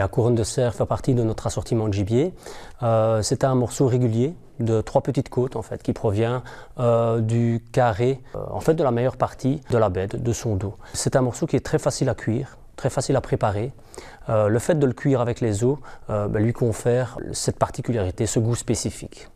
La couronne de cerf fait partie de notre assortiment de gibier. Euh, c'est un morceau régulier de trois petites côtes en fait qui provient euh, du carré, euh, en fait de la meilleure partie de la bête, de son dos. C'est un morceau qui est très facile à cuire, très facile à préparer. le fait de le cuire avec les os ben, lui confère cette particularité, ce goût spécifique.